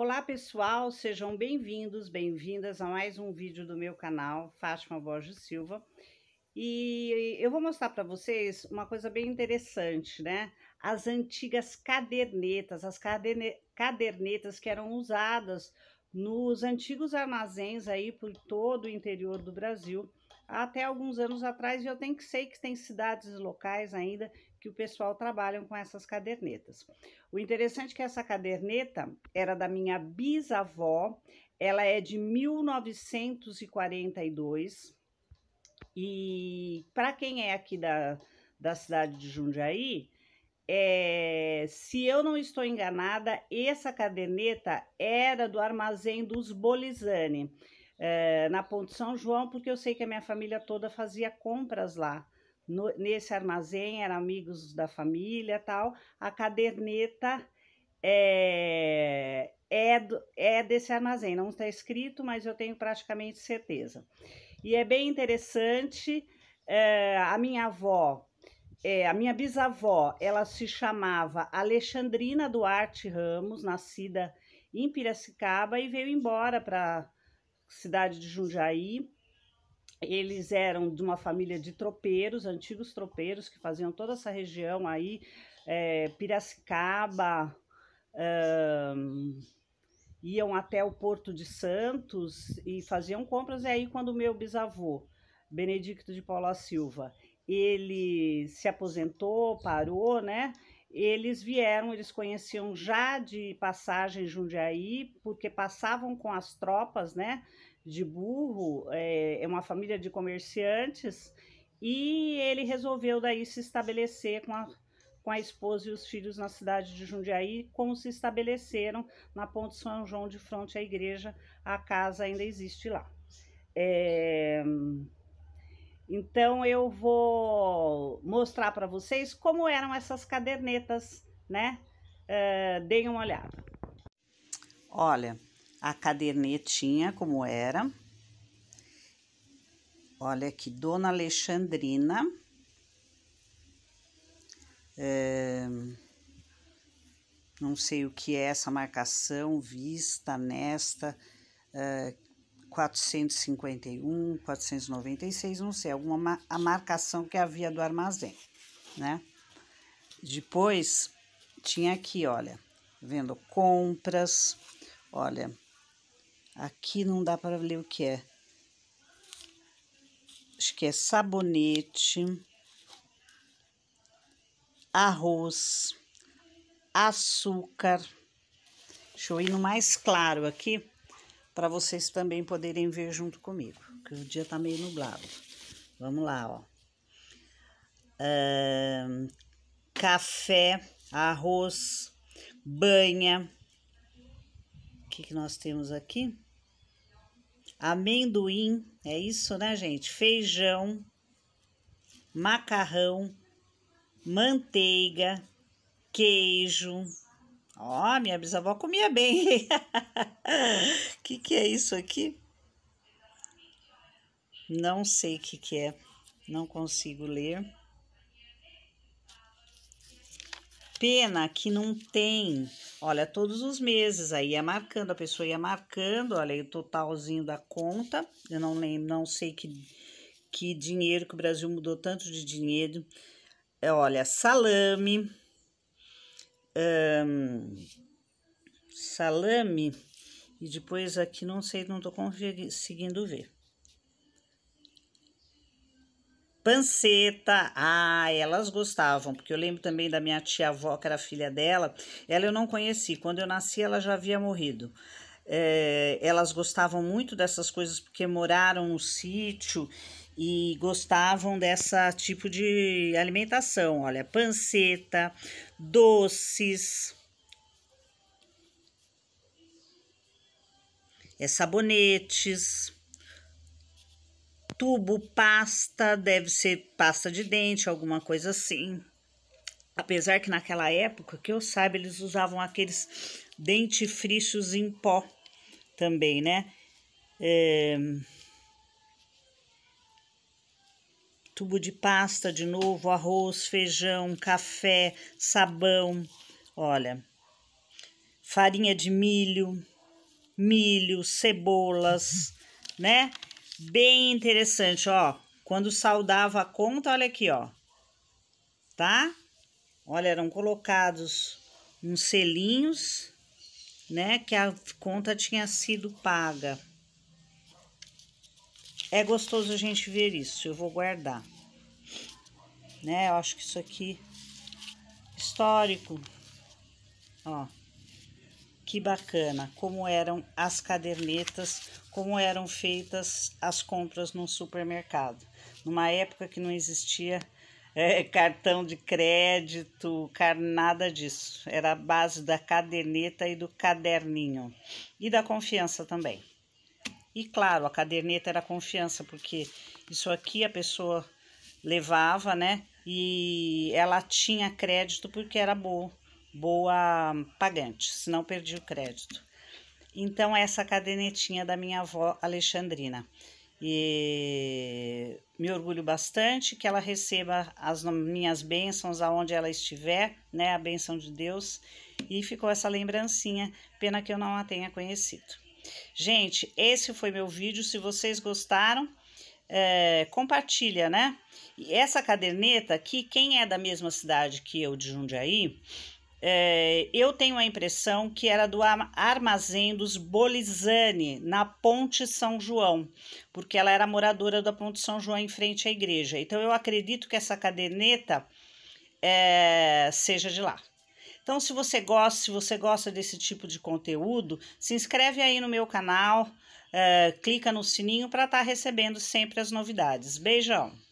Olá pessoal, sejam bem-vindos, bem-vindas a mais um vídeo do meu canal Fátima Borges Silva e eu vou mostrar para vocês uma coisa bem interessante, né? As antigas cadernetas, as caderne cadernetas que eram usadas nos antigos armazéns aí por todo o interior do Brasil até alguns anos atrás e eu tenho que sei que tem cidades locais ainda que o pessoal trabalha com essas cadernetas. O interessante é que essa caderneta era da minha bisavó, ela é de 1942. E para quem é aqui da, da cidade de Jundiaí, é, se eu não estou enganada, essa caderneta era do armazém dos Bolizani, é, na Ponte São João, porque eu sei que a minha família toda fazia compras lá no, nesse armazém, eram amigos da família tal. A caderneta é, é, do, é desse armazém, não está escrito, mas eu tenho praticamente certeza. E é bem interessante, é, a minha avó, é, a minha bisavó, ela se chamava Alexandrina Duarte Ramos, nascida em Piracicaba e veio embora para a cidade de Jundiaí eles eram de uma família de tropeiros, antigos tropeiros, que faziam toda essa região aí, é, Piracicaba, um, iam até o Porto de Santos e faziam compras. E aí, quando o meu bisavô, Benedicto de Paula Silva, ele se aposentou, parou, né? Eles vieram, eles conheciam já de passagem Jundiaí, porque passavam com as tropas, né? de burro, é, é uma família de comerciantes, e ele resolveu daí se estabelecer com a, com a esposa e os filhos na cidade de Jundiaí, como se estabeleceram na Ponte São João de frente à igreja, a casa ainda existe lá. É... Então eu vou mostrar para vocês como eram essas cadernetas, né? É, deem uma olhada. Olha, a cadernetinha como era. Olha aqui, Dona Alexandrina. É, não sei o que é essa marcação, vista nesta, é, 451, 496, não sei, alguma a marcação que havia do armazém, né? Depois tinha aqui, olha, vendo compras, olha, Aqui não dá para ler o que é. Acho que é sabonete, arroz, açúcar. Deixa eu ir no mais claro aqui para vocês também poderem ver junto comigo, porque o dia tá meio nublado. Vamos lá, ó. café, arroz, banha. O que, que nós temos aqui? amendoim, é isso, né, gente? Feijão, macarrão, manteiga, queijo. Ó, oh, minha bisavó comia bem. que que é isso aqui? Não sei o que que é. Não consigo ler. Pena que não tem, olha, todos os meses aí ia marcando, a pessoa ia marcando, olha aí o totalzinho da conta. Eu não lembro, não sei que, que dinheiro, que o Brasil mudou tanto de dinheiro. É, olha, salame, hum, salame, e depois aqui não sei, não tô conseguindo ver. Panceta, ah, elas gostavam, porque eu lembro também da minha tia-avó, que era filha dela. Ela eu não conheci, quando eu nasci ela já havia morrido. É, elas gostavam muito dessas coisas porque moraram no sítio e gostavam dessa tipo de alimentação. Olha, panceta, doces. É sabonetes tubo, pasta, deve ser pasta de dente, alguma coisa assim. Apesar que naquela época, que eu saiba, eles usavam aqueles dentifrícios em pó também, né? É... Tubo de pasta de novo, arroz, feijão, café, sabão, olha, farinha de milho, milho, cebolas, né? Bem interessante, ó. Quando saldava a conta, olha aqui, ó. Tá? Olha, eram colocados uns selinhos, né? Que a conta tinha sido paga. É gostoso a gente ver isso. Eu vou guardar. Né? Eu acho que isso aqui... Histórico. Ó que bacana, como eram as cadernetas, como eram feitas as compras no supermercado. Numa época que não existia é, cartão de crédito, car, nada disso. Era a base da caderneta e do caderninho. E da confiança também. E claro, a caderneta era a confiança, porque isso aqui a pessoa levava, né? E ela tinha crédito porque era boa boa pagante, senão perdi o crédito. Então, essa cadernetinha da minha avó Alexandrina. E me orgulho bastante que ela receba as minhas bênçãos aonde ela estiver, né? A bênção de Deus. E ficou essa lembrancinha, pena que eu não a tenha conhecido. Gente, esse foi meu vídeo. Se vocês gostaram, é, compartilha, né? E essa caderneta aqui, quem é da mesma cidade que eu de Jundiaí, é, eu tenho a impressão que era do armazém dos Bolizani, na Ponte São João, porque ela era moradora da Ponte São João em frente à igreja. Então eu acredito que essa caderneta é, eh, seja de lá. Então, se você gosta, se você gosta desse tipo de conteúdo, se inscreve aí no meu canal, é, clica no sininho para estar tá recebendo sempre as novidades. Beijão!